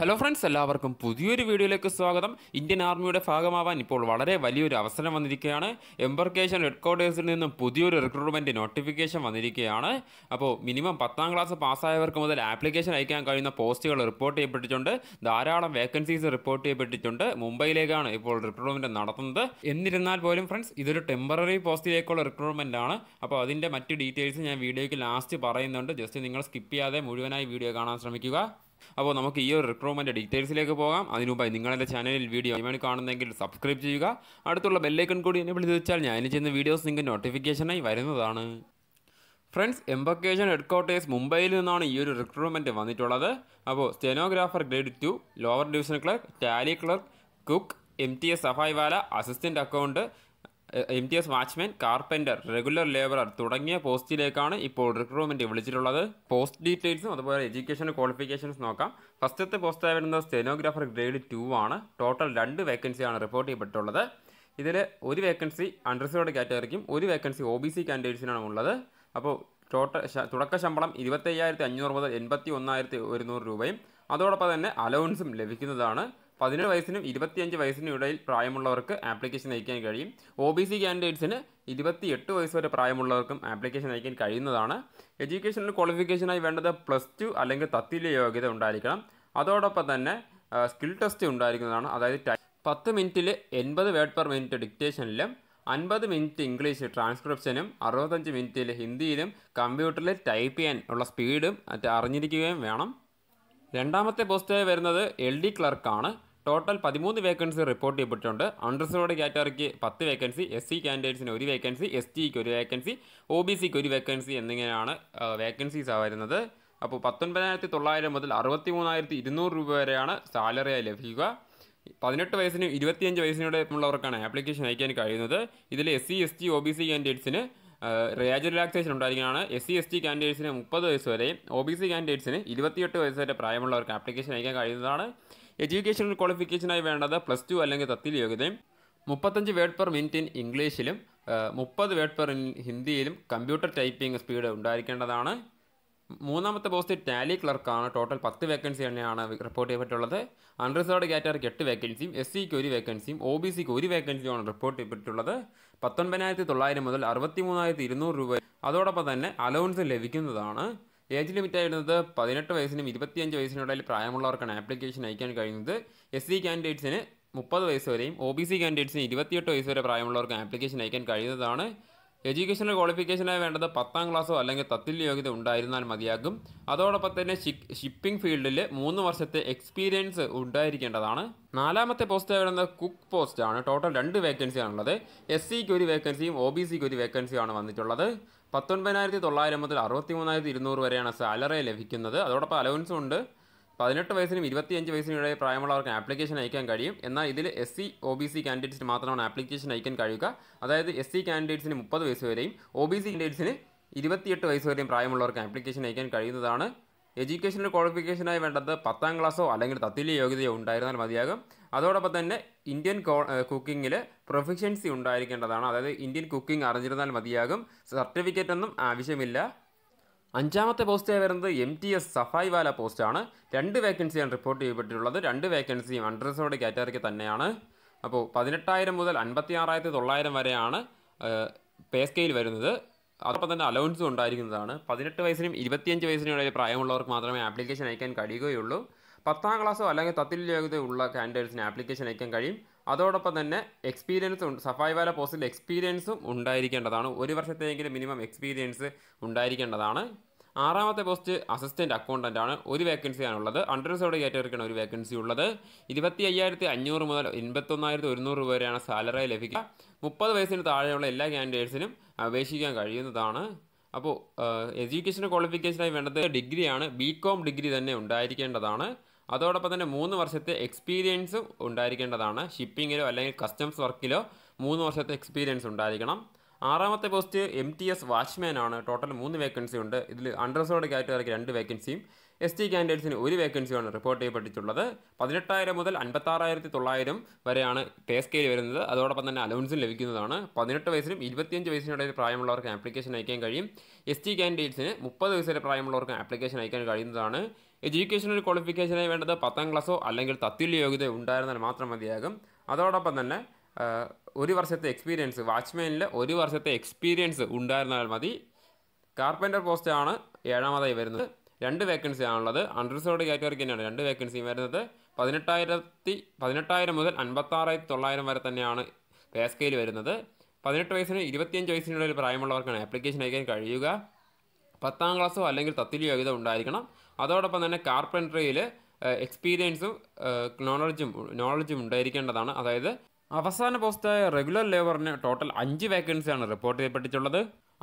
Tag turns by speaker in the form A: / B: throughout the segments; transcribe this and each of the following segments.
A: hello friends എല്ലാവർക്കും പുതിയൊരു വീഡിയോയിലേക്ക് സ്വാഗതം ഇന്ത്യൻ ആർമിയുടെ ഭാഗമാവാൻ ഇപ്പോൾ വളരെ വലിയൊരു അവസരം വന്നിരിക്കുകയാണ് എംബർക്കേഷൻ ഹെഡ്ക്വാർട്ടേഴ്സിൽ നിന്നും പുതിയൊരു റിക്രൂട്ട്മെൻറ്റ് നോട്ടിഫിക്കേഷൻ വന്നിരിക്കുകയാണ് അപ്പോൾ മിനിമം പത്താം ക്ലാസ് പാസ്സായവർക്ക് മുതൽ ആപ്ലിക്കേഷൻ അയക്കാൻ കഴിയുന്ന പോസ്റ്റുകൾ റിപ്പോർട്ട് ചെയ്യപ്പെട്ടിട്ടുണ്ട് ധാരാളം വേക്കൻസീസ് റിപ്പോർട്ട് ചെയ്യപ്പെട്ടിട്ടുണ്ട് മുംബൈയിലേക്കാണ് ഇപ്പോൾ റിക്രൂട്ട്മെൻറ്റ് നടത്തുന്നത് എന്നിരുന്നാൽ പോലും ഫ്രണ്ട്സ് ഇതൊരു ടെമ്പററി പോസ്റ്റിലേക്കുള്ള റിക്രൂട്ട്മെൻ്റ് ആണ് അപ്പോൾ അതിൻ്റെ മറ്റ് ഡീറ്റെയിൽസ് ഞാൻ വീഡിയോയ്ക്ക് ലാസ്റ്റ് പറയുന്നുണ്ട് ജസ്റ്റ് നിങ്ങൾ സ്കിപ്പ് ചെയ്യാതെ മുഴുവനായി വീഡിയോ കാണാൻ ശ്രമിക്കുക അപ്പോൾ നമുക്ക് ഈ ഒരു റിക്രൂട്ട്മെൻറ്റ് ഡീറ്റെയിൽസിലേക്ക് പോകാം അതിനുമുമ്പായി നിങ്ങളെൻ്റെ ചാനലിൽ വീഡിയോ ഇവൻ കാണുന്നെങ്കിൽ സബ്സ്ക്രൈബ് ചെയ്യുക അടുത്തുള്ള ബെല്ലൈക്കൺ കൂടി എന്നെ വെച്ചാൽ ഞാൻ ചെയ്യുന്ന വീഡിയോസ് നിങ്ങൾക്ക് നോട്ടിഫിക്കേഷനായി വരുന്നതാണ് ഫ്രണ്ട്സ് എംബക്കേഷൻ ഹെഡ് ക്വാർട്ടേഴ്സ് മുംബൈയിൽ നിന്നാണ് ഈ ഒരു റിക്രൂട്ട്മെൻറ്റ് വന്നിട്ടുള്ളത് അപ്പോൾ stenographer grade two lower division clerk tally clerk cook M T S സഫായ് വാല assistant account M T S watchman carpenter regular labourer തുടങ്ങിയ പോസ്റ്റിലേക്കാണ് ഇപ്പോൾ റിക്രൂട്ട്മെൻറ്റ് വിളിച്ചിട്ടുള്ളത് പോസ്റ്റ് ഡീറ്റെയിൽസും അതുപോലെ എഡ്യൂക്കേഷൻ ക്വാളിഫിക്കേഷൻസ് നോക്കാം ഫസ്റ്റത്തെ പോസ്റ്റായി വരുന്നത് സ്റ്റെനോഗ്രാഫർ ഗ്രേഡ് ടു ആണ് ടോട്ടൽ രണ്ട് വേക്കൻസിയാണ് റിപ്പോർട്ട് ചെയ്യപ്പെട്ടിട്ടുള്ളത് ഇതിൽ ഒരു വേക്കൻസി അൺറിസേർവ്ഡ് കാറ്റഗറിക്കും ഒരു വേക്കൻസി ഒ ബി സി കാൻഡിഡേറ്റ്സിനാണ് ഉള്ളത് അപ്പോൾ ടോട്ടൽ തുടക്ക ശമ്പളം ഇരുപത്തയ്യായിരത്തി അഞ്ഞൂറ് മുതൽ എൺപത്തി ഒന്നായിരത്തി ഒരുന്നൂറ് രൂപയും അതോടൊപ്പം തന്നെ അലവൻസും ലഭിക്കുന്നതാണ് പതിനേഴ് വയസ്സിനും ഇരുപത്തിയഞ്ച് വയസ്സിനും ഇടയിൽ പ്രായമുള്ളവർക്ക് ആപ്ലിക്കേഷൻ അയക്കാൻ കഴിയും ഒ ബി സി കാൻഡിഡേറ്റ്സിന് ഇരുപത്തി എട്ട് വയസ്സ് വരെ പ്രായമുള്ളവർക്കും ആപ്ലിക്കേഷൻ അയക്കാൻ കഴിയുന്നതാണ് എഡ്യൂക്കേഷണൽ ക്വാളിഫിക്കേഷനായി വേണ്ടത് പ്ലസ് ടു അല്ലെങ്കിൽ തത്തുല്യ യോഗ്യത ഉണ്ടായിരിക്കണം അതോടൊപ്പം തന്നെ സ്കിൽ ടെസ്റ്റ് ഉണ്ടായിരിക്കുന്നതാണ് അതായത് പത്ത് മിനിറ്റിൽ എൺപത് വേർഡ് പെർ മിനിറ്റ് ഡിക്റ്റേഷനിലും അൻപത് മിനിറ്റ് ഇംഗ്ലീഷ് ട്രാൻസ്ക്രിപ്ഷനും അറുപത്തഞ്ച് മിനിറ്റിൽ ഹിന്ദിയിലും കമ്പ്യൂട്ടറിൽ ടൈപ്പ് ചെയ്യാൻ ഉള്ള സ്പീഡും അറിഞ്ഞിരിക്കുകയും വേണം രണ്ടാമത്തെ പോസ്റ്റായി വരുന്നത് എൽ ഡി ക്ലർക്കാണ് ടോട്ടൽ പതിമൂന്ന് വേക്കൻസി റിപ്പോർട്ട് ചെയ്യപ്പെട്ടിട്ടുണ്ട് അൺറിസർവ്ഡ് കാറ്റഗറിക്ക് പത്ത് വേക്കൻസി എസ് സി കാൻഡിഡേറ്റ്സിന് ഒരു വേക്കൻസി എസ് ടിക്ക് ഒരു വേക്കൻസി ഒ ബി സിക്ക് ഒരു വേക്കൻസി എന്നിങ്ങനെയാണ് വേക്കൻസീസ് വരുന്നത് അപ്പോൾ പത്തൊൻപതിനായിരത്തി തൊള്ളായിരം മുതൽ അറുപത്തി മൂന്നായിരത്തി ഇരുന്നൂറ് രൂപ വരെയാണ് സാലറിയായി ലഭിക്കുക പതിനെട്ട് വയസ്സിനും ഇരുപത്തിയഞ്ച് വയസ്സിനോടെ ഉള്ളവർക്കാണ് ആപ്ലിക്കേഷൻ അയക്കാൻ കഴിയുന്നത് ഇതിൽ S C S T O B C കാൻഡിഡേറ്റ്സിന് രാജ് റിലാക്സേഷൻ ഉണ്ടായിരിക്കുകയാണ് എസ് സി എസ് ടി കാൻഡിഡേറ്റ്സിന് മുപ്പത് വയസ്സ് വരെയും ഒ ബി സി കാൻഡിഡേറ്റ്സിന് ഇരുപത്തിയെട്ട് വയസ്സ് വരെ പ്രായമുള്ളവർക്ക് ആപ്ലിക്കേഷൻ അയക്കാൻ കഴിയുന്നതാണ് എഡ്യൂക്കേഷൻ ക്വാളിഫിക്കേഷനായി വേണ്ടത് പ്ലസ് ടു അല്ലെങ്കിൽ തത്തിൽ യോഗ്യതയും മുപ്പത്തഞ്ച് വേർഡ് പെർ മിനിറ്റ് ഇൻ ഇംഗ്ലീഷിലും മുപ്പത് വേർഡ് പെർ ഹിന്ദിയിലും കമ്പ്യൂട്ടർ ടൈപ്പിംഗ് സ്പീഡ് ഉണ്ടായിരിക്കേണ്ടതാണ് മൂന്നാമത്തെ പോസ്റ്റ് ടാലി ക്ലർക്കാണ് ടോട്ടൽ പത്ത് തന്നെയാണ് റിപ്പോർട്ട് ചെയ്യപ്പെട്ടുള്ളത് അൺറിസർവ്ഡ് കാറ്റഗറിക്ക് എട്ട് വേക്കൻസിയും എസ് സിക്ക് ഒരു വേക്കൻസിയും ഒ ബി സിക്ക് ഒരു വേക്കൻസിയുമാണ് റിപ്പോർട്ട് ചെയ്യപ്പെട്ടിട്ടുള്ളത് പത്തൊൻപതിനായിരത്തി തൊള്ളായിരം മുതൽ അറുപത്തി മൂന്നായിരത്തി ഇരുന്നൂറ് രൂപ അതോടൊപ്പം തന്നെ അലവൻസ് ലഭിക്കുന്നതാണ് ഏജ് ലിമിറ്റ് ആയിരുന്നത് പതിനെട്ട് വയസ്സിനും ഇരുപത്തിയഞ്ച് വയസ്സിനിടയിൽ പ്രായമുള്ളവർക്കാണ് ആപ്ലിക്കേഷൻ അയക്കാൻ കഴിയുന്നത് എസ് സി കാൻഡിഡേറ്റ്സിന് മുപ്പത് വയസ്സ് വരെയും ഒ ബി സി കാൻഡിഡേറ്റ്സിന് ഇരുപത്തിയെട്ട് വയസ്സ് വരെ പ്രായമുള്ളവർക്ക് ആപ്ലിക്കേഷൻ അയക്കാൻ കഴിയുന്നതാണ് എഡ്യൂക്കേഷണൽ ക്വാളിഫിക്കേഷനായി വേണ്ടത് പത്താം ക്ലാസ്സോ അല്ലെങ്കിൽ തത്തുല്യ യോഗ്യത ഉണ്ടായിരുന്നാൽ മതിയാകും അതോടൊപ്പം തന്നെ ഷിപ്പിംഗ് ഫീൽഡിൽ മൂന്ന് വർഷത്തെ എക്സ്പീരിയൻസ് ഉണ്ടായിരിക്കേണ്ടതാണ് നാലാമത്തെ പോസ്റ്റ് വരുന്നത് കുക്ക് പോസ്റ്റ് ആണ് ടോട്ടൽ രണ്ട് വേക്കൻസിയാണുള്ളത് എസ് സിക്ക് ഒരു വേക്കൻസിയും ഒ ബി സിക്ക് ഒരു ആണ് വന്നിട്ടുള്ളത് പത്തൊൻപതിനായിരത്തി തൊള്ളായിരം മുതൽ അറുപത്തി മൂന്നായിരത്തി ഇരുന്നൂറ് വരെയാണ് സാലറി ലഭിക്കുന്നത് അതോടൊപ്പം അലവൻസും ഉണ്ട് പതിനെട്ട് വയസ്സിനും ഇരുപത്തിയഞ്ച് വയസ്സിനും ഇടയിൽ പ്രായമുള്ളവർക്ക് ആപ്ലിക്കേഷൻ അയക്കാൻ കഴിയും എന്നാൽ ഇതിൽ S C O B C കാൻഡിഡേറ്റ്സിന് മാത്രമാണ് ആപ്ലിക്കേഷൻ അയക്കാൻ കഴിയുക അതായത് എസ് സി കാൻഡിഡേറ്റ്സിന് മുപ്പത് വയസ്സ് വരെയും ഒ ബി സി കാൻഡിഡേറ്റ്സിന് ഇരുപത്തിയെട്ട് വയസ്സ് വരെയും പ്രായമുള്ളവർക്ക് ആപ്ലിക്കേഷൻ അയക്കാൻ കഴിയുന്നതാണ് എഡ്യൂക്കേഷണൽ ക്വാളിഫിക്കേഷനായി വേണ്ടത് പത്താം ക്ലാസ്സോ അല്ലെങ്കിൽ തത്തുല്യ യോഗ്യതയോ ഉണ്ടായിരുന്നാൽ മതിയാകും അതോടൊപ്പം തന്നെ ഇന്ത്യൻ കുക്കിങ്ങിൽ പ്രൊഫിഷ്യൻസി ഉണ്ടായിരിക്കേണ്ടതാണ് അതായത് ഇന്ത്യൻ കുക്കിംഗ് അറിഞ്ഞിരുന്നാൽ മതിയാകും സർട്ടിഫിക്കറ്റ് ഒന്നും ആവശ്യമില്ല അഞ്ചാമത്തെ പോസ്റ്റായി വരുന്നത് എം ടി എസ് വാല പോസ്റ്റാണ് രണ്ട് വേക്കൻസിയാണ് റിപ്പോർട്ട് ചെയ്യപ്പെട്ടിട്ടുള്ളത് രണ്ട് വേക്കൻസിയും അൺറിസർവ്ഡ് കാറ്റഗറിക്ക് തന്നെയാണ് അപ്പോൾ പതിനെട്ടായിരം മുതൽ അൻപത്തി ആറായിരത്തി തൊള്ളായിരം വരെയാണ് പേ സ്കെയിൽ വരുന്നത് അതൊപ്പം തന്നെ അലവൻസും ഉണ്ടായിരിക്കുന്നതാണ് പതിനെട്ട് വയസ്സിനും ഇരുപത്തിയഞ്ച് വയസ്സിനും ഇടയിൽ പ്രായമുള്ളവർക്ക് മാത്രമേ ആപ്ലിക്കേഷൻ അയക്കാൻ കഴിയുകയുള്ളൂ പത്താം ക്ലാസ്സോ അല്ലെങ്കിൽ തത്തിൽ യോഗ്യതയുള്ള കാൻഡിഡേറ്റ്സിന് ആപ്ലിക്കേഷൻ അയക്കാൻ കഴിയും അതോടൊപ്പം തന്നെ എക്സ്പീരിയൻസും ഉണ്ട് സഫായി വാല പോസ്റ്റിൽ എക്സ്പീരിയൻസും ഉണ്ടായിരിക്കേണ്ടതാണ് ഒരു വർഷത്തെയെങ്കിലും മിനിമം എക്സ്പീരിയൻസ് ഉണ്ടായിരിക്കേണ്ടതാണ് ആറാമത്തെ പോസ്റ്റ് അസിസ്റ്റൻറ്റ് അക്കൗണ്ടൻ്റ് ആണ് ഒരു ഉള്ളത് അണ്ടർ റിസർവ്ഡ് കാറ്റഗറിക്കാണ് ഒരു വേക്കൻസി ഉള്ളത് ഇരുപത്തി അയ്യായിരത്തി അഞ്ഞൂറ് മുതൽ എൺപത്തൊന്നായിരത്തി ഒരുന്നൂറ് രൂപ വരെയാണ് സാലറി ലഭിക്കുക മുപ്പത് വയസ്സിന് താഴെയുള്ള എല്ലാ ക്യാൻഡിഡേറ്റ്സിനും അപേക്ഷിക്കാൻ കഴിയുന്നതാണ് അപ്പോൾ എഡ്യൂക്കേഷൻ ക്വാളിഫിക്കേഷനായി വേണ്ടത് ഡിഗ്രിയാണ് ബി കോം ഡിഗ്രി തന്നെ ഉണ്ടായിരിക്കേണ്ടതാണ് അതോടൊപ്പം തന്നെ മൂന്ന് വർഷത്തെ എക്സ്പീരിയൻസും ഉണ്ടായിരിക്കേണ്ടതാണ് ഷിപ്പിങ്ങിലോ അല്ലെങ്കിൽ കസ്റ്റംസ് വർക്കിലോ മൂന്ന് വർഷത്തെ എക്സ്പീരിയൻസ് ഉണ്ടായിരിക്കണം ആറാമത്തെ post M T S watchman ആണ് ടോട്ടൽ മൂന്ന് വേക്കൻസി ഉണ്ട് ഇതിൽ അണ്ടർസോഡ് കാറ്റഗറിക്ക് രണ്ട് വേക്കൻസിയും എസ് ടി കാൻഡിഡേറ്റ്സിന് ഒരു വേക്കൻസിയാണ് റിപ്പോർട്ട് ചെയ്യപ്പെട്ടിട്ടുള്ളത് പതിനെട്ടായിരം മുതൽ അൻപത്താറായിരത്തി തൊള്ളായിരം വരെയാണ് പേ സ്കെയിൽ വരുന്നത് അതോടൊപ്പം തന്നെ അലവൻസും ലഭിക്കുന്നതാണ് പതിനെട്ട് വയസ്സിനും ഇരുപത്തിയഞ്ച് വയസ്സിനിടയിൽ പ്രായമുള്ളവർക്ക് ആപ്ലിക്കേഷൻ അയക്കാൻ കഴിയും എസ് ടി കാൻഡിഡേറ്റ്സിന് മുപ്പത് വയസ്സിലെ പ്രായമുള്ളവർക്ക് ആപ്ലിക്കേഷൻ അയക്കാൻ കഴിയുന്നതാണ് എഡ്യൂക്കേഷണൽ ക്വാളിഫിക്കേഷനായി വേണ്ടത് പത്താം ക്ലാസ്സോ അല്ലെങ്കിൽ തത്തുല്യ യോഗ്യത ഉണ്ടായിരുന്നാൽ മാത്രം മതിയാകും അതോടൊപ്പം തന്നെ ഒരു വർഷത്തെ എക്സ്പീരിയൻസ് വാച്ച്മാനിൽ ഒരു വർഷത്തെ എക്സ്പീരിയൻസ് ഉണ്ടായിരുന്നാൽ മതി കാർപ്പൻ്റർ പോസ്റ്റാണ് ഏഴാമതായി വരുന്നത് രണ്ട് വേക്കൻസി ആണുള്ളത് അൺറിസർവ്ഡ് കാറ്റഗറിക്ക് തന്നെയാണ് രണ്ട് വേക്കൻസിയും വരുന്നത് പതിനെട്ടായിരത്തി പതിനെട്ടായിരം മുതൽ അൻപത്താറായിരത്തി തൊള്ളായിരം വരെ തന്നെയാണ് പേ സ്കെയിൽ വരുന്നത് പതിനെട്ട് വയസ്സിന് ഇരുപത്തിയഞ്ച് വയസ്സിനുള്ളിൽ പ്രായമുള്ളവർക്കാണ് ആപ്ലിക്കേഷൻ അയക്കാൻ കഴിയുക പത്താം ക്ലാസ്സോ അല്ലെങ്കിൽ തത്തിൽ യോഗ്യത ഉണ്ടായിരിക്കണം അതോടൊപ്പം തന്നെ കാർപ്പൻട്രിയിൽ എക്സ്പീരിയൻസും നോളജും നോളജും ഉണ്ടായിരിക്കേണ്ടതാണ് അതായത് അവസാന പോസ്റ്റായ റെഗുലർ ലേബറിന് ടോട്ടൽ അഞ്ച് വേക്കൻസിയാണ് റിപ്പോർട്ട് ചെയ്യപ്പെട്ടിട്ടുള്ളത്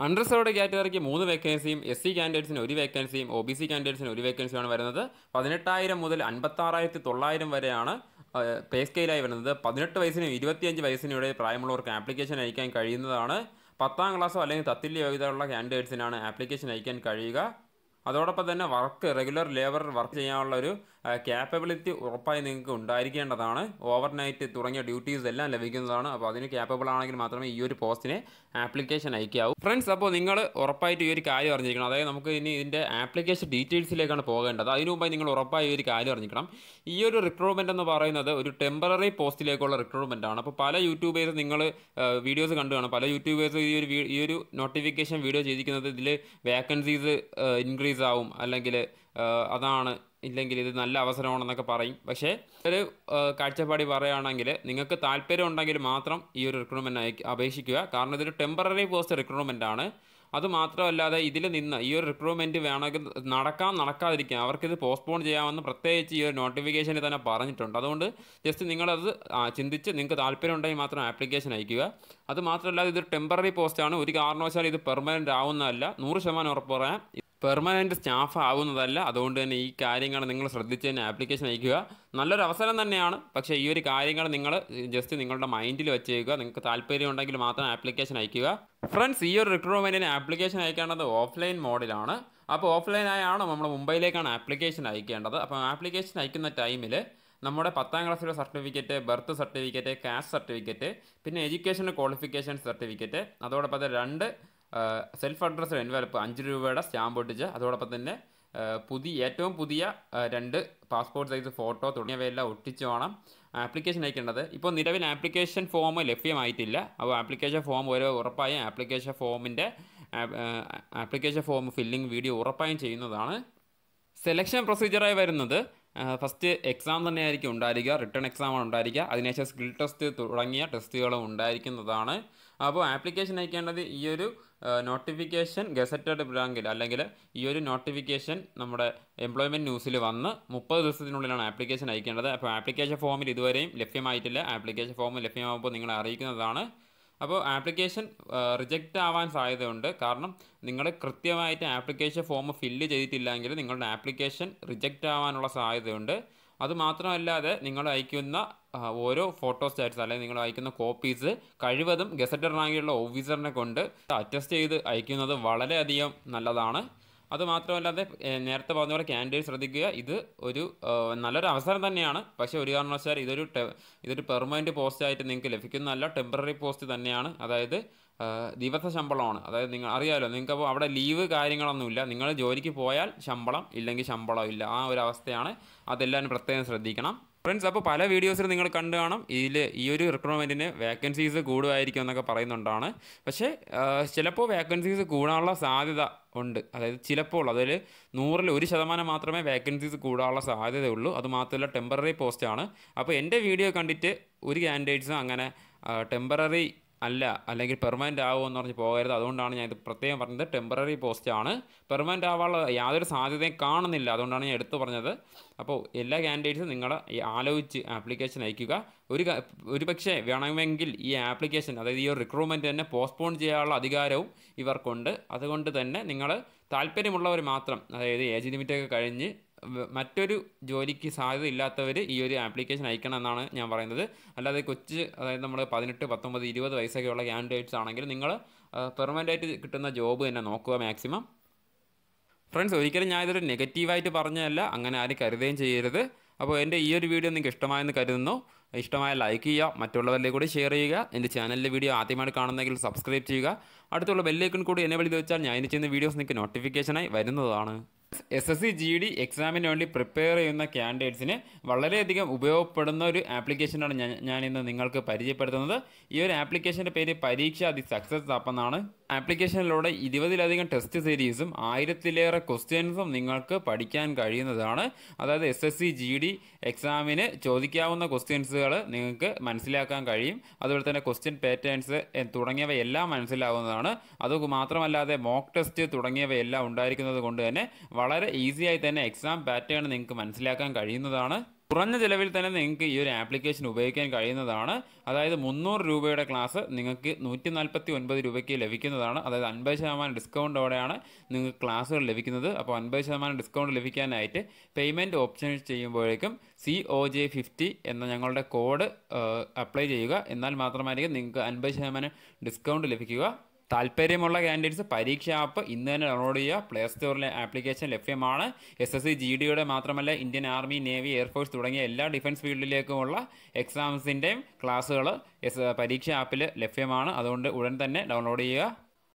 A: അൺറിസർവ്ഡ് കാറ്റഗറിക്ക് മൂന്ന് വേക്കൻസിയും എസ് സി കാൻഡിഡേറ്റ്സിന് ഒരു വേക്കൻസിയും ഒ ബി സി കാൻഡിഡേറ്റ്സിന് ഒരു വേക്കൻസിയാണ് വരുന്നത് പതിനെട്ടായിരം മുതൽ അൻപത്താറായിരത്തി തൊള്ളായിരം വരെയാണ് പേ സ്കെയിലായി വരുന്നത് പതിനെട്ട് വയസ്സിനും ഇരുപത്തിയഞ്ച് വയസ്സിനും ഇടയിൽ പ്രായമുള്ളവർക്ക് ആപ്ലിക്കേഷൻ അയക്കാൻ കഴിയുന്നതാണ് പത്താം ക്ലാസ്സോ അല്ലെങ്കിൽ തത്തുല്യ യോഗ്യതയുള്ള കാൻഡിഡേറ്റ്സിനാണ് ആപ്ലിക്കേഷൻ അയക്കാൻ കഴിയുക അതോടൊപ്പം തന്നെ വർക്ക് റെഗുലർ ലേബർ വർക്ക് ചെയ്യാനുള്ള ഒരു ക്യാപ്പബിലിറ്റി ഉറപ്പായി നിങ്ങൾക്ക് ഉണ്ടായിരിക്കേണ്ടതാണ് ഓവർനൈറ്റ് തുടങ്ങിയ ഡ്യൂട്ടീസ് എല്ലാം ലഭിക്കുന്നതാണ് അപ്പോൾ അതിന് ക്യാപ്പബിൾ ആണെങ്കിൽ മാത്രമേ ഈ ഒരു പോസ്റ്റിന് ആപ്ലിക്കേഷൻ അയക്കാവൂ ഫ്രണ്ട്സ് അപ്പോൾ നിങ്ങൾ ഉറപ്പായിട്ട് ഈ ഒരു കാര്യം അറിഞ്ഞിരിക്കണം അതായത് നമുക്ക് ഇനി ഇതിൻ്റെ ആപ്ലിക്കേഷൻ ഡീറ്റെയിൽസിലേക്കാണ് പോകേണ്ടത് അതിനു മുമ്പായി നിങ്ങൾ ഉറപ്പായി ഈ ഒരു കാര്യം അറിഞ്ഞിരിക്കണം ഈ ഒരു റിക്രൂട്ട്മെൻറ്റ് എന്ന് പറയുന്നത് ഒരു ടെമ്പററി പോസ്റ്റിലേക്കുള്ള റിക്രൂട്ട്മെൻ്റ് ആണ് അപ്പോൾ പല യൂട്യൂബേഴ്സ് നിങ്ങൾ വീഡിയോസ് കണ്ടു കാണും പല യൂട്യൂബേഴ്സ് ഈ ഒരു ഈ ഒരു നോട്ടിഫിക്കേഷൻ വീഡിയോ ചെയ്തിരിക്കുന്നത് ഇതിൽ വേക്കൻസീസ് ഇൻക്രീസ് ആവും അല്ലെങ്കിൽ അതാണ് ഇല്ലെങ്കിൽ ഇത് നല്ല അവസരമാണെന്നൊക്കെ പറയും പക്ഷേ ഒരു കാഴ്ചപ്പാടി പറയുകയാണെങ്കിൽ നിങ്ങൾക്ക് താല്പര്യം ഉണ്ടെങ്കിൽ മാത്രം ഈ ഒരു റിക്രൂട്ട്മെൻറ്റ് അപേക്ഷിക്കുക കാരണം ഇതൊരു ടെമ്പററി പോസ്റ്റ് റിക്രൂട്ട്മെൻ്റ് ആണ് അത് മാത്രമല്ലാതെ ഇതിൽ നിന്ന് ഈ ഒരു റിക്രൂട്ട്മെൻറ്റ് വേണമെങ്കിൽ നടക്കാൻ നടക്കാതിരിക്കാം അവർക്കിത് പോസ്റ്റ്പോൺ ചെയ്യാമെന്ന് പ്രത്യേകിച്ച് ഈ ഒരു നോട്ടിഫിക്കേഷനിൽ തന്നെ പറഞ്ഞിട്ടുണ്ട് അതുകൊണ്ട് ജസ്റ്റ് നിങ്ങളത് ചിന്തിച്ച് നിങ്ങൾക്ക് താല്പര്യം ഉണ്ടെങ്കിൽ മാത്രം ആപ്ലിക്കേഷൻ അയക്കുക അത് മാത്രമല്ല ഇതൊരു ടെമ്പററി പോസ്റ്റാണ് ഒരു കാരണവശാലും ഇത് പെർമനൻ്റ് ആവുന്നതല്ല നൂറ് ശതമാനം ഉറപ്പ് പറയാം പെർമനൻ്റ് സ്റ്റാഫ് ആവുന്നതല്ല അതുകൊണ്ട് തന്നെ ഈ കാര്യങ്ങൾ നിങ്ങൾ ശ്രദ്ധിച്ച് തന്നെ ആപ്ലിക്കേഷൻ അയക്കുക നല്ലൊരു അവസരം തന്നെയാണ് പക്ഷേ ഈ ഒരു കാര്യങ്ങൾ നിങ്ങൾ ജസ്റ്റ് നിങ്ങളുടെ മൈൻഡിൽ വെച്ചേക്കുക നിങ്ങൾക്ക് താല്പര്യമുണ്ടെങ്കിൽ മാത്രം ആപ്ലിക്കേഷൻ അയക്കുക ഫ്രണ്ട്സ് ഈ ഒരു റിക്രൂട്ട്മെൻറ്റിന് ആപ്ലിക്കേഷൻ അയക്കേണ്ടത് ഓഫ്ലൈൻ മോഡിലാണ് അപ്പോൾ ഓഫ്ലൈനായാണോ നമ്മൾ മുംബൈയിലേക്കാണ് ആപ്ലിക്കേഷൻ അയക്കേണ്ടത് അപ്പോൾ ആപ്ലിക്കേഷൻ അയക്കുന്ന ടൈമിൽ നമ്മുടെ പത്താം ക്ലാസ്സിലെ certificate birth certificate caste certificate പിന്നെ എഡ്യൂക്കേഷൻ ക്വാളിഫിക്കേഷൻ സർട്ടിഫിക്കറ്റ് അതോടൊപ്പം രണ്ട് സെൽഫ് അഡ്രസ് എൻവലപ്പ് അഞ്ച് രൂപയുടെ സ്റ്റാമ്പ് ഒട്ടിച്ച് അതോടൊപ്പം തന്നെ പുതിയ ഏറ്റവും പുതിയ രണ്ട് പാസ്പോർട്ട് സൈസ് ഫോട്ടോ തുടങ്ങിയവയെല്ലാം ഒട്ടിച്ചു വേണം ആപ്ലിക്കേഷൻ അയക്കേണ്ടത് ഇപ്പോൾ നിലവിൽ ആപ്ലിക്കേഷൻ ഫോം ലഭ്യമായിട്ടില്ല അപ്പോൾ ആപ്ലിക്കേഷൻ ഫോം ഓരോ ഉറപ്പായും ആപ്ലിക്കേഷൻ ഫോമിൻ്റെ ആപ്ലിക്കേഷൻ ഫോം ഫില്ലിംഗ് വീഡിയോ ഉറപ്പായും ചെയ്യുന്നതാണ് സെലക്ഷൻ പ്രൊസീജിയറായി വരുന്നത് ഫസ്റ്റ് എക്സാം തന്നെ ആയിരിക്കും ഉണ്ടായിരിക്കുക റിട്ടേൺ എക്സാമാണ് ഉണ്ടായിരിക്കുക അതിനുശേഷം സ്കിൽ ടെസ്റ്റ് തുടങ്ങിയ ടെസ്റ്റുകളും ഉണ്ടായിരിക്കുന്നതാണ് അപ്പോൾ ആപ്ലിക്കേഷൻ അയക്കേണ്ടത് ഈ ഒരു നോട്ടിഫിക്കേഷൻ ഗസറ്റഡ് ബ്രാങ്കിൽ അല്ലെങ്കിൽ ഈ ഒരു നോട്ടിഫിക്കേഷൻ നമ്മുടെ എംപ്ലോയ്മെൻറ്റ് ന്യൂസിൽ വന്ന് മുപ്പത് ദിവസത്തിനുള്ളിലാണ് ആപ്ലിക്കേഷൻ അയക്കേണ്ടത് അപ്പോൾ ആപ്ലിക്കേഷൻ ഫോമിൽ ഇതുവരെയും ലഭ്യമായിട്ടില്ല ആപ്ലിക്കേഷൻ ഫോം ലഭ്യമാകുമ്പോൾ നിങ്ങളെ അറിയിക്കുന്നതാണ് അപ്പോൾ ആപ്ലിക്കേഷൻ റിജക്റ്റ് ആവാൻ സാധ്യതയുണ്ട് കാരണം നിങ്ങൾ കൃത്യമായിട്ട് ആപ്ലിക്കേഷൻ ഫോം ഫില്ല് ചെയ്തിട്ടില്ലെങ്കിൽ നിങ്ങളുടെ ആപ്ലിക്കേഷൻ റിജക്റ്റ് ആവാനുള്ള സാധ്യതയുണ്ട് അതുമാത്രമല്ലാതെ നിങ്ങൾ അയക്കുന്ന ഓരോ ഫോട്ടോ സ്റ്റാറ്റ്സ് അല്ലെങ്കിൽ നിങ്ങൾ അയക്കുന്ന കോപ്പീസ് കഴിവതും ഗസറ്റർ റാങ്കിലുള്ള ഓഫീസറിനെ കൊണ്ട് അറ്റസ്റ്റ് ചെയ്ത് അയക്കുന്നത് വളരെയധികം നല്ലതാണ് അതുമാത്രമല്ലാതെ നേരത്തെ പറഞ്ഞ പോലെ ക്യാൻഡിഡേറ്റ് ശ്രദ്ധിക്കുക ഇത് ഒരു നല്ലൊരു അവസരം തന്നെയാണ് പക്ഷേ ഒരു കാരണവശാൽ ഇതൊരു ഇതൊരു പെർമനൻറ്റ് ആയിട്ട് നിങ്ങൾക്ക് ലഭിക്കുന്നതല്ല ടെമ്പററി പോസ്റ്റ് തന്നെയാണ് അതായത് ദിവസ ശമ്പളമാണ് അതായത് നിങ്ങൾ അറിയാമല്ലോ നിങ്ങൾക്ക് അപ്പോൾ അവിടെ ലീവ് കാര്യങ്ങളൊന്നുമില്ല നിങ്ങൾ ജോലിക്ക് പോയാൽ ശമ്പളം ഇല്ലെങ്കിൽ ശമ്പളം ഇല്ല ആ ഒരു അവസ്ഥയാണ് അതെല്ലാവരും പ്രത്യേകം ശ്രദ്ധിക്കണം ഫ്രണ്ട്സ് അപ്പോൾ പല വീഡിയോസിൽ നിങ്ങൾ കണ്ടു കാണും ഇതിൽ ഈ ഒരു റിക്രൂട്ട്മെൻറ്റിന് വേക്കൻസീസ് കൂടുമായിരിക്കും എന്നൊക്കെ പറയുന്നുണ്ടാണ് പക്ഷേ ചിലപ്പോൾ വേക്കൻസീസ് കൂടാനുള്ള സാധ്യത ഉണ്ട് അതായത് ചിലപ്പോൾ അതിൽ നൂറിൽ ഒരു ശതമാനം മാത്രമേ വേക്കൻസീസ് കൂടാനുള്ള സാധ്യതയുള്ളൂ അത് ടെമ്പററി പോസ്റ്റാണ് അപ്പോൾ എൻ്റെ വീഡിയോ കണ്ടിട്ട് ഒരു കാൻഡിഡേറ്റ്സും അങ്ങനെ ടെമ്പററി അല്ല അല്ലെങ്കിൽ പെർമനൻ്റ് ആവുമെന്ന് പറഞ്ഞ് പോകരുത് അതുകൊണ്ടാണ് ഞാൻ ഇത് പ്രത്യേകം പറഞ്ഞത് ടെമ്പററി പോസ്റ്റ് ആണ് പെർമനൻ്റ് ആവാനുള്ള യാതൊരു സാധ്യതയും കാണുന്നില്ല അതുകൊണ്ടാണ് ഞാൻ എടുത്തു പറഞ്ഞത് അപ്പോൾ എല്ലാ കാൻഡിഡേറ്റ്സും നിങ്ങൾ ഈ ആലോചിച്ച് ആപ്ലിക്കേഷൻ അയക്കുക ഒരു ഒരു പക്ഷേ വേണമെങ്കിൽ ഈ ആപ്ലിക്കേഷൻ അതായത് ഈ ഒരു റിക്രൂട്ട്മെൻറ്റ് തന്നെ പോസ്റ്റ്പോൺ ചെയ്യാനുള്ള അധികാരവും ഇവർക്കുണ്ട് അതുകൊണ്ട് തന്നെ നിങ്ങൾ താല്പര്യമുള്ളവർ മാത്രം അതായത് ഏജ് ലിമിറ്റൊക്കെ കഴിഞ്ഞ് മറ്റൊരു ജോലിക്ക് സാധ്യത ഇല്ലാത്തവർ ഈ ഒരു ആപ്ലിക്കേഷൻ അയക്കണം എന്നാണ് ഞാൻ പറയുന്നത് അല്ലാതെ കൊച്ച് അതായത് നമ്മൾ പതിനെട്ട് പത്തൊമ്പത് ഇരുപത് വയസ്സൊക്കെയുള്ള ക്യാൻഡിഡേറ്റ്സ് ആണെങ്കിൽ നിങ്ങൾ പെർമനൻ്റായിട്ട് ആയിട്ട് കിട്ടുന്ന ജോബ് തന്നെ നോക്കുക മാക്സിമം ഫ്രണ്ട്സ് ഒരിക്കലും ഞാൻ ഇതൊരു നെഗറ്റീവായിട്ട് പറഞ്ഞതല്ല അങ്ങനെ ആരും കരുതുകയും ചെയ്യരുത് അപ്പോൾ എൻ്റെ ഈ ഒരു വീഡിയോ നിങ്ങൾക്ക് ഇഷ്ടമായെന്ന് കരുതുന്നു ഇഷ്ടമായ ലൈക്ക് ചെയ്യുക മറ്റുള്ളവരിലേക്ക് കൂടി ഷെയർ ചെയ്യുക എൻ്റെ ചാനലിലെ വീഡിയോ ആദ്യമായിട്ട് കാണുന്നെങ്കിൽ സബ്സ്ക്രൈബ് ചെയ്യുക അടുത്തുള്ള ബെല്ലേക്കൺ കൂടി എന്നെ വിളിച്ച് വെച്ചാൽ ഞാൻ ഇനി ചെയ്യുന്ന വീഡിയോസ് നിങ്ങൾക്ക് നോട്ടിഫിക്കേഷനായി വരുന്നതാണ് S S C G D എക്സാമിന് വേണ്ടി പ്രിപ്പയർ ചെയ്യുന്ന ക്യാൻഡിഡേറ്റ്സിന് വളരെയധികം ഉപയോഗപ്പെടുന്ന ഒരു ആപ്ലിക്കേഷനാണ് ഞാൻ ഞാൻ ഇന്ന് നിങ്ങൾക്ക് പരിചയപ്പെടുത്തുന്നത് ഈ ഒരു ആപ്ലിക്കേഷൻ്റെ പേര് പരീക്ഷ അതി സക്സസ് ആപ്പ് എന്നാണ് ആപ്ലിക്കേഷനിലൂടെ ഇരുപതിലധികം ടെസ്റ്റ് സീരീസും ആയിരത്തിലേറെ ക്വസ്റ്റ്യൻസും നിങ്ങൾക്ക് പഠിക്കാൻ കഴിയുന്നതാണ് അതായത് S S C G D എക്സാമിന് ചോദിക്കാവുന്ന ക്വസ്റ്റ്യൻസുകൾ നിങ്ങൾക്ക് മനസ്സിലാക്കാൻ കഴിയും അതുപോലെ തന്നെ ക്വസ്റ്റ്യൻ പാറ്റേൺസ് തുടങ്ങിയവയെല്ലാം മനസ്സിലാവുന്നതാണ് മാത്രമല്ലാതെ മോക്ക് ടെസ്റ്റ് തുടങ്ങിയവയെല്ലാം ഉണ്ടായിരിക്കുന്നത് കൊണ്ട് തന്നെ വളരെ ഈസിയായി തന്നെ എക്സാം പാറ്റേൺ നിങ്ങൾക്ക് മനസ്സിലാക്കാൻ കഴിയുന്നതാണ് കുറഞ്ഞ ചിലവിൽ തന്നെ നിങ്ങൾക്ക് ഈ ഒരു ആപ്ലിക്കേഷൻ ഉപയോഗിക്കാൻ കഴിയുന്നതാണ് അതായത് മുന്നൂറ് രൂപയുടെ ക്ലാസ് നിങ്ങൾക്ക് നൂറ്റി നാൽപ്പത്തി ഒൻപത് രൂപയ്ക്ക് ലഭിക്കുന്നതാണ് അതായത് അൻപത് ശതമാനം ഡിസ്കൗണ്ടോടെയാണ് നിങ്ങൾക്ക് ക്ലാസ്സുകൾ ലഭിക്കുന്നത് അപ്പോൾ അൻപത് ശതമാനം ഡിസ്കൗണ്ട് ലഭിക്കാനായിട്ട് പേയ്മെൻറ്റ് ഓപ്ഷൻ ചെയ്യുമ്പോഴേക്കും സി ഒ ജെ ഫിഫ്റ്റി എന്ന ഞങ്ങളുടെ കോഡ് അപ്ലൈ ചെയ്യുക എന്നാൽ മാത്രമായിരിക്കും നിങ്ങൾക്ക് അൻപത് ശതമാനം ഡിസ്കൗണ്ട് ലഭിക്കുക താല്പര്യമുള്ള കാൻഡിഡേറ്റ്സ് പരീക്ഷ ആപ്പ് ഇന്ന് തന്നെ ഡൗൺലോഡ് ചെയ്യുക പ്ലേ സ്റ്റോറിലെ ആപ്ലിക്കേഷൻ ലഭ്യമാണ് എസ് എസ് സി ജി ഡിയുടെ മാത്രമല്ല ഇന്ത്യൻ ആർമി നേവി എയർഫോഴ്സ് തുടങ്ങിയ എല്ലാ ഡിഫൻസ് ഫീൽഡിലേക്കുമുള്ള എക്സാംസിൻ്റെയും ക്ലാസ്സുകൾ എസ് പരീക്ഷ ആപ്പിൽ ലഭ്യമാണ് അതുകൊണ്ട് ഉടൻ തന്നെ ഡൗൺലോഡ് ചെയ്യുക